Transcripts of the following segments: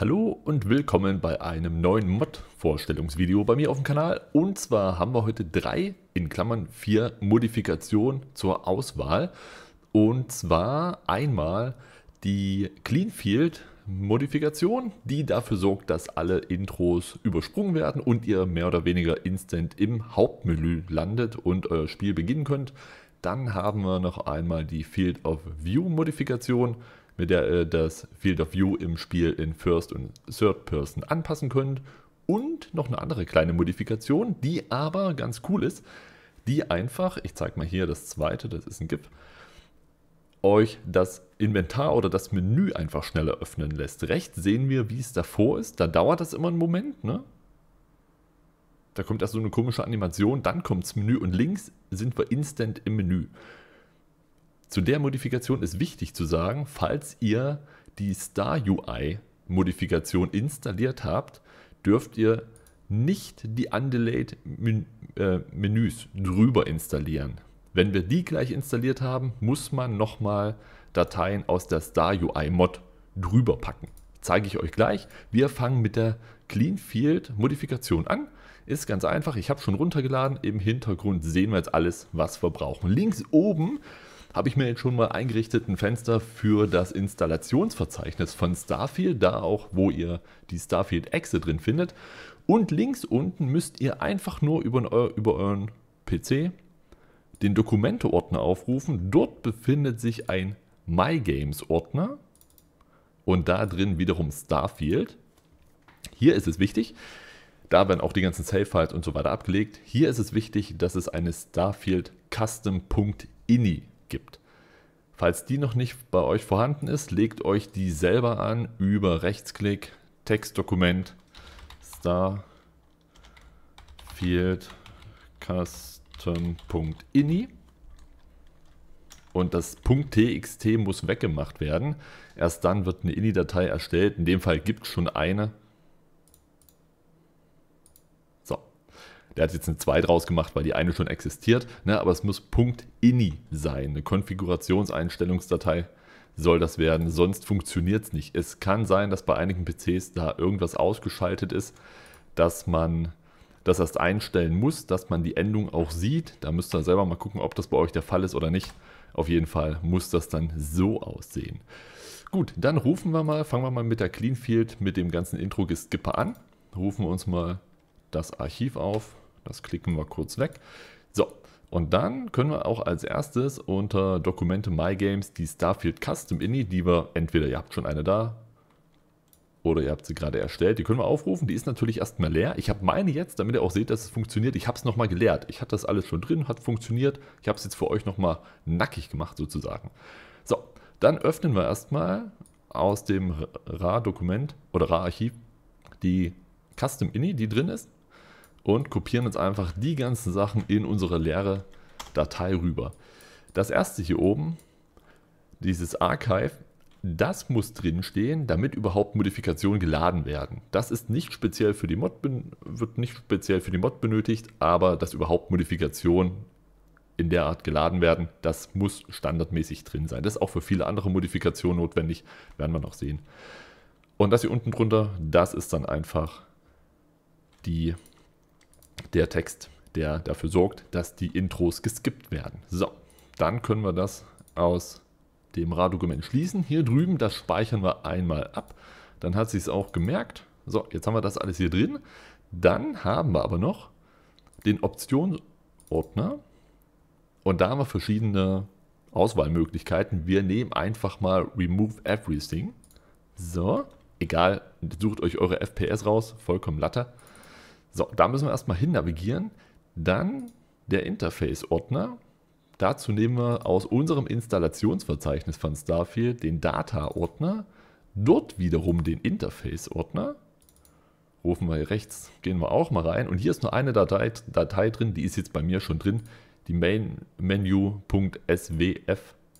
Hallo und willkommen bei einem neuen Mod-Vorstellungsvideo bei mir auf dem Kanal. Und zwar haben wir heute drei, in Klammern vier, Modifikationen zur Auswahl. Und zwar einmal die Cleanfield Modifikation, die dafür sorgt, dass alle Intros übersprungen werden und ihr mehr oder weniger instant im Hauptmenü landet und euer Spiel beginnen könnt. Dann haben wir noch einmal die Field of View Modifikation, mit der ihr äh, das Field of View im Spiel in First und Third Person anpassen könnt. Und noch eine andere kleine Modifikation, die aber ganz cool ist, die einfach, ich zeige mal hier das zweite, das ist ein GIF, euch das Inventar oder das Menü einfach schneller öffnen lässt. Rechts sehen wir, wie es davor ist. Da dauert das immer einen Moment, ne? Da kommt erst so eine komische Animation, dann kommt das Menü und links sind wir instant im Menü. Zu der Modifikation ist wichtig zu sagen, falls ihr die Star UI Modifikation installiert habt, dürft ihr nicht die Undelayed äh, Menüs drüber installieren. Wenn wir die gleich installiert haben, muss man nochmal Dateien aus der Star UI Mod drüber packen. Zeige ich euch gleich. Wir fangen mit der Clean Field Modifikation an. Ist ganz einfach. Ich habe schon runtergeladen. Im Hintergrund sehen wir jetzt alles, was wir brauchen. Links oben habe ich mir jetzt schon mal eingerichtet ein Fenster für das Installationsverzeichnis von Starfield, da auch, wo ihr die Starfield-Exe drin findet. Und links unten müsst ihr einfach nur über, über euren PC den Dokumente-Ordner aufrufen. Dort befindet sich ein mygames ordner und da drin wiederum Starfield. Hier ist es wichtig, da werden auch die ganzen Save-Files und so weiter abgelegt. Hier ist es wichtig, dass es eine Starfield Custom.ini gibt. Falls die noch nicht bei euch vorhanden ist, legt euch die selber an über Rechtsklick, Textdokument, Starfield Custom.ini und das .txt muss weggemacht werden. Erst dann wird eine INI-Datei erstellt. In dem Fall gibt es schon eine. Der hat jetzt eine 2 draus gemacht, weil die eine schon existiert. Ne? Aber es muss .ini sein. Eine Konfigurationseinstellungsdatei soll das werden. Sonst funktioniert es nicht. Es kann sein, dass bei einigen PCs da irgendwas ausgeschaltet ist, dass man das erst einstellen muss, dass man die Endung auch sieht. Da müsst ihr selber mal gucken, ob das bei euch der Fall ist oder nicht. Auf jeden Fall muss das dann so aussehen. Gut, dann rufen wir mal, fangen wir mal mit der Cleanfield, mit dem ganzen intro skipper an. Rufen wir uns mal das Archiv auf. Das klicken wir kurz weg. So, und dann können wir auch als erstes unter Dokumente My Games die Starfield Custom Ini, die wir entweder, ihr habt schon eine da, oder ihr habt sie gerade erstellt. Die können wir aufrufen. Die ist natürlich erstmal leer. Ich habe meine jetzt, damit ihr auch seht, dass es funktioniert. Ich habe es nochmal gelehrt. Ich hatte das alles schon drin, hat funktioniert. Ich habe es jetzt für euch nochmal nackig gemacht sozusagen. So, dann öffnen wir erstmal aus dem ra dokument oder ra archiv die Custom Ini, die drin ist und kopieren uns einfach die ganzen Sachen in unsere leere Datei rüber. Das erste hier oben, dieses Archive, das muss drin stehen, damit überhaupt Modifikationen geladen werden. Das ist nicht speziell für die Mod wird nicht speziell für die Mod benötigt, aber dass überhaupt Modifikationen in der Art geladen werden, das muss standardmäßig drin sein. Das ist auch für viele andere Modifikationen notwendig, werden wir noch sehen. Und das hier unten drunter, das ist dann einfach die der Text, der dafür sorgt, dass die Intros geskippt werden. So, dann können wir das aus dem RAR-Dokument schließen. Hier drüben, das speichern wir einmal ab. Dann hat sie es auch gemerkt. So, jetzt haben wir das alles hier drin. Dann haben wir aber noch den Optionsordner. Und da haben wir verschiedene Auswahlmöglichkeiten. Wir nehmen einfach mal Remove Everything. So, egal, sucht euch eure FPS raus, vollkommen Latte. So, da müssen wir erstmal hin navigieren. Dann der Interface-Ordner. Dazu nehmen wir aus unserem Installationsverzeichnis von Starfield den Data-Ordner, dort wiederum den Interface-Ordner. Rufen wir hier rechts, gehen wir auch mal rein. Und hier ist nur eine Datei, Datei drin, die ist jetzt bei mir schon drin, die main-menu.swf.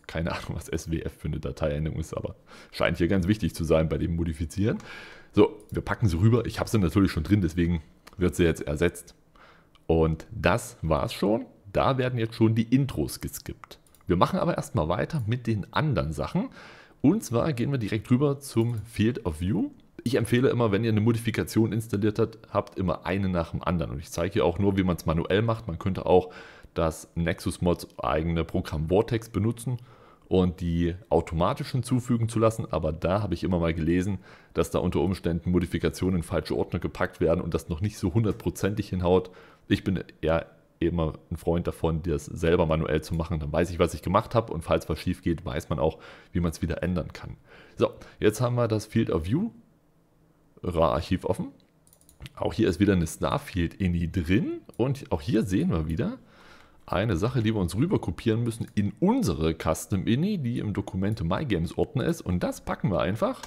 Keine Ahnung, was SWF für eine Dateiendung ist, aber scheint hier ganz wichtig zu sein bei dem Modifizieren. So, wir packen sie rüber. Ich habe sie natürlich schon drin, deswegen wird sie jetzt ersetzt. Und das war's schon. Da werden jetzt schon die Intros geskippt. Wir machen aber erstmal weiter mit den anderen Sachen. Und zwar gehen wir direkt rüber zum Field of View. Ich empfehle immer, wenn ihr eine Modifikation installiert habt, immer eine nach dem anderen. Und ich zeige hier auch nur, wie man es manuell macht. Man könnte auch das Nexus Mods eigene Programm Vortex benutzen und die automatisch hinzufügen zu lassen. Aber da habe ich immer mal gelesen, dass da unter Umständen Modifikationen in falsche Ordner gepackt werden und das noch nicht so hundertprozentig hinhaut. Ich bin ja immer ein Freund davon, das selber manuell zu machen. Dann weiß ich, was ich gemacht habe und falls was schief geht, weiß man auch, wie man es wieder ändern kann. So, jetzt haben wir das Field of View RA-Archiv offen. Auch hier ist wieder eine Starfield-INI drin und auch hier sehen wir wieder, eine Sache, die wir uns rüber kopieren müssen in unsere Custom Ini, e die im Dokumente MyGames Ordner ist. Und das packen wir einfach.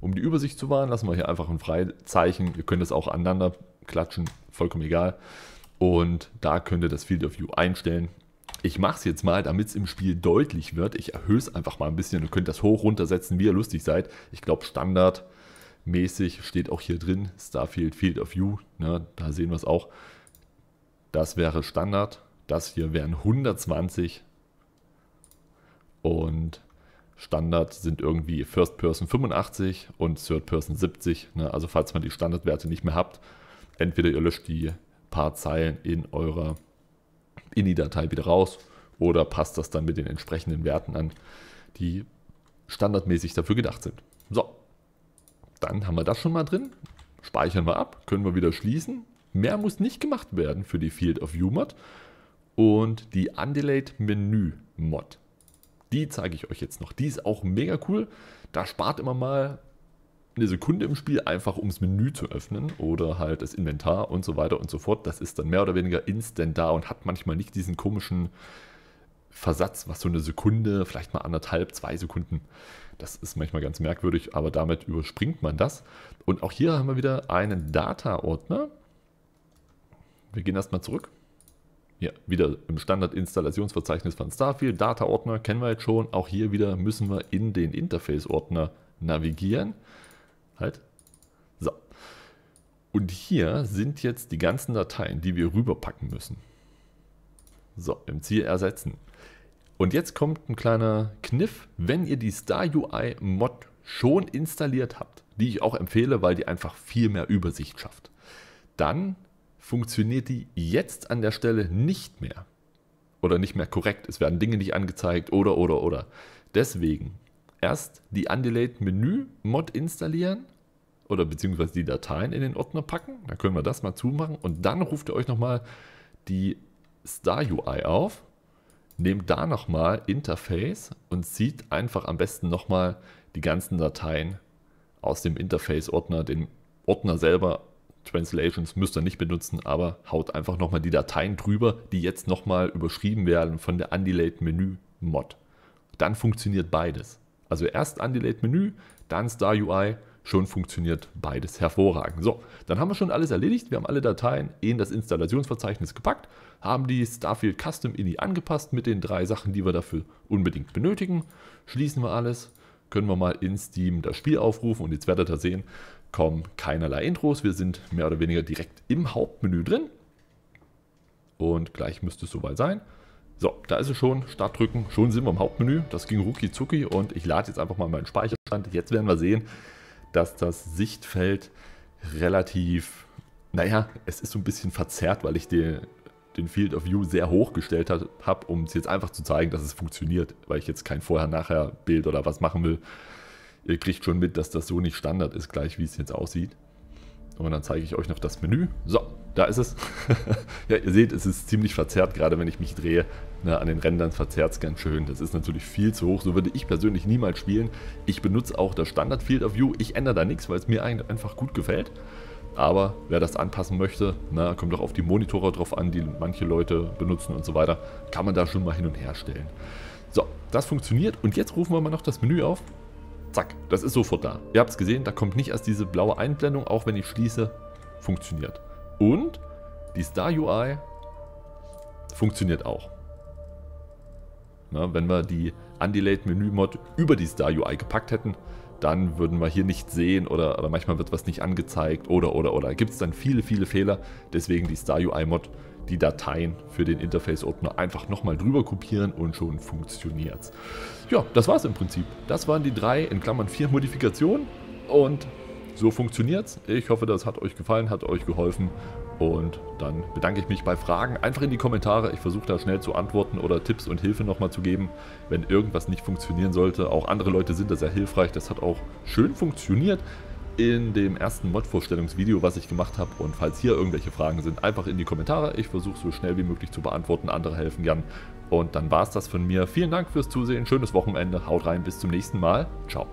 Um die Übersicht zu wahren, lassen wir hier einfach ein Freizeichen. Ihr könnt es auch aneinander klatschen, vollkommen egal. Und da könnt ihr das Field of View einstellen. Ich mache es jetzt mal, damit es im Spiel deutlich wird. Ich erhöhe es einfach mal ein bisschen. Ihr könnt das hoch runtersetzen, wie ihr lustig seid. Ich glaube, standardmäßig steht auch hier drin Starfield Field of View. Ne, da sehen wir es auch. Das wäre Standard. Das hier wären 120 und Standard sind irgendwie First Person 85 und Third Person 70. Ne? Also falls man die Standardwerte nicht mehr habt, entweder ihr löscht die paar Zeilen in eurer INI-Datei wieder raus oder passt das dann mit den entsprechenden Werten an, die standardmäßig dafür gedacht sind. So, dann haben wir das schon mal drin. Speichern wir ab, können wir wieder schließen. Mehr muss nicht gemacht werden für die Field of UMAT und die Undelayed Menü Mod. Die zeige ich euch jetzt noch. Die ist auch mega cool. Da spart immer mal eine Sekunde im Spiel, einfach um das Menü zu öffnen oder halt das Inventar und so weiter und so fort. Das ist dann mehr oder weniger instant da und hat manchmal nicht diesen komischen Versatz, was so eine Sekunde, vielleicht mal anderthalb, zwei Sekunden. Das ist manchmal ganz merkwürdig, aber damit überspringt man das. Und auch hier haben wir wieder einen Data-Ordner. Wir gehen erstmal zurück ja, wieder im Standard-Installationsverzeichnis von Starfield, Data-Ordner kennen wir jetzt schon. Auch hier wieder müssen wir in den Interface-Ordner navigieren. Halt. So. Und hier sind jetzt die ganzen Dateien, die wir rüberpacken müssen. So, im Ziel ersetzen. Und jetzt kommt ein kleiner Kniff. Wenn ihr die Star UI Mod schon installiert habt, die ich auch empfehle, weil die einfach viel mehr Übersicht schafft, dann funktioniert die jetzt an der Stelle nicht mehr. Oder nicht mehr korrekt. Es werden Dinge nicht angezeigt oder, oder, oder. Deswegen erst die Undelayed Menü Mod installieren oder beziehungsweise die Dateien in den Ordner packen. Da können wir das mal zumachen und dann ruft ihr euch nochmal die Star UI auf, nehmt da nochmal Interface und zieht einfach am besten nochmal die ganzen Dateien aus dem Interface-Ordner, den Ordner selber Translations müsst ihr nicht benutzen, aber haut einfach nochmal die Dateien drüber, die jetzt nochmal überschrieben werden von der Undelayed Menü Mod. Dann funktioniert beides. Also erst Undelayed Menü, dann Star UI, schon funktioniert beides hervorragend. So, dann haben wir schon alles erledigt. Wir haben alle Dateien in das Installationsverzeichnis gepackt, haben die Starfield Custom INI angepasst mit den drei Sachen, die wir dafür unbedingt benötigen. Schließen wir alles, können wir mal in Steam das Spiel aufrufen und jetzt werdet ihr sehen, kommen keinerlei Intros. Wir sind mehr oder weniger direkt im Hauptmenü drin. Und gleich müsste es soweit sein. So, da ist es schon. Start drücken. Schon sind wir im Hauptmenü. Das ging rucki zucki. Und ich lade jetzt einfach mal meinen Speicherstand. Jetzt werden wir sehen, dass das Sichtfeld relativ, naja, es ist so ein bisschen verzerrt, weil ich den, den Field of View sehr hoch gestellt habe, um es jetzt einfach zu zeigen, dass es funktioniert, weil ich jetzt kein Vorher-Nachher-Bild oder was machen will. Ihr kriegt schon mit, dass das so nicht Standard ist, gleich wie es jetzt aussieht. Und dann zeige ich euch noch das Menü. So, da ist es. ja, ihr seht, es ist ziemlich verzerrt, gerade wenn ich mich drehe. Na, an den Rändern verzerrt es ganz schön. Das ist natürlich viel zu hoch. So würde ich persönlich niemals spielen. Ich benutze auch das Standard Field of View. Ich ändere da nichts, weil es mir einfach gut gefällt. Aber wer das anpassen möchte, na, kommt doch auf die Monitore drauf an, die manche Leute benutzen und so weiter, kann man da schon mal hin und her stellen. So, das funktioniert. Und jetzt rufen wir mal noch das Menü auf. Zack, das ist sofort da. Ihr habt es gesehen, da kommt nicht erst diese blaue Einblendung, auch wenn ich schließe, funktioniert. Und die Star UI funktioniert auch. Na, wenn wir die Undelayed Menü Mod über die Star UI gepackt hätten, dann würden wir hier nicht sehen oder, oder manchmal wird was nicht angezeigt oder oder oder. Gibt es dann viele, viele Fehler. Deswegen die Star UI Mod die Dateien für den Interface-Ordner einfach nochmal drüber kopieren und schon funktioniert es. Ja, das war es im Prinzip. Das waren die drei, in Klammern vier Modifikationen und so funktioniert es. Ich hoffe, das hat euch gefallen, hat euch geholfen und dann bedanke ich mich bei Fragen. Einfach in die Kommentare. Ich versuche da schnell zu antworten oder Tipps und Hilfe nochmal zu geben, wenn irgendwas nicht funktionieren sollte. Auch andere Leute sind da sehr hilfreich. Das hat auch schön funktioniert in dem ersten Mod-Vorstellungsvideo, was ich gemacht habe. Und falls hier irgendwelche Fragen sind, einfach in die Kommentare. Ich versuche so schnell wie möglich zu beantworten. Andere helfen gern. Und dann war es das von mir. Vielen Dank fürs Zusehen. Schönes Wochenende. Haut rein. Bis zum nächsten Mal. Ciao.